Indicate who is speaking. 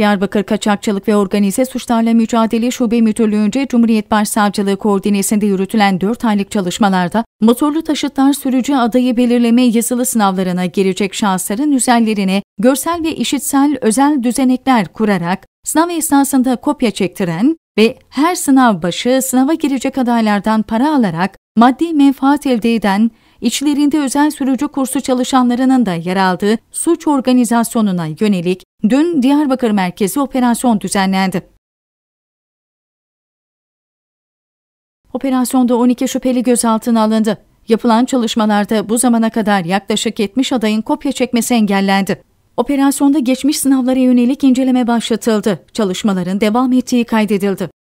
Speaker 1: Diyarbakır Kaçakçılık ve Organize Suçlarla Mücadele Şube Müdürlüğü'nce Cumhuriyet Başsavcılığı koordinesinde yürütülen 4 aylık çalışmalarda motorlu taşıtlar sürücü adayı belirleme yazılı sınavlarına girecek şahısların üzerlerine görsel ve işitsel özel düzenekler kurarak sınav esnasında kopya çektiren ve her sınav başı sınava girecek adaylardan para alarak maddi menfaat elde eden içlerinde özel sürücü kursu çalışanlarının da yer aldığı suç organizasyonuna yönelik dün Diyarbakır merkezi operasyon düzenlendi. Operasyonda 12 şüpheli gözaltına alındı. Yapılan çalışmalarda bu zamana kadar yaklaşık 70 adayın kopya çekmesi engellendi. Operasyonda geçmiş sınavlara yönelik inceleme başlatıldı. Çalışmaların devam ettiği kaydedildi.